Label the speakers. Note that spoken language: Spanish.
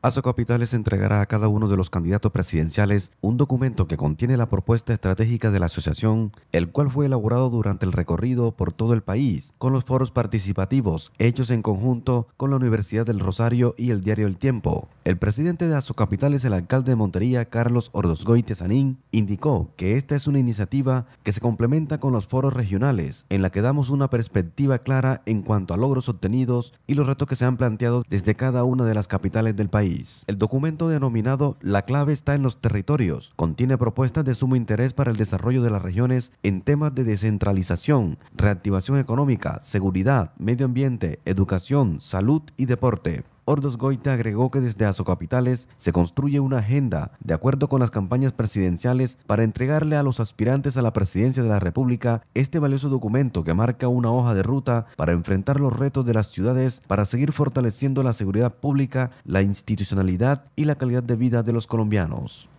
Speaker 1: ASO Capitales entregará a cada uno de los candidatos presidenciales un documento que contiene la propuesta estratégica de la asociación, el cual fue elaborado durante el recorrido por todo el país, con los foros participativos hechos en conjunto con la Universidad del Rosario y el diario El Tiempo. El presidente de ASO Capitales, el alcalde de Montería, Carlos Ordosgoy Tezanín, indicó que esta es una iniciativa que se complementa con los foros regionales, en la que damos una perspectiva clara en cuanto a logros obtenidos y los retos que se han planteado desde cada una de las capitales del país. El documento denominado La clave está en los territorios contiene propuestas de sumo interés para el desarrollo de las regiones en temas de descentralización, reactivación económica, seguridad, medio ambiente, educación, salud y deporte. Ordos Goita agregó que desde capitales se construye una agenda de acuerdo con las campañas presidenciales para entregarle a los aspirantes a la presidencia de la República este valioso documento que marca una hoja de ruta para enfrentar los retos de las ciudades para seguir fortaleciendo la seguridad pública, la institucionalidad y la calidad de vida de los colombianos.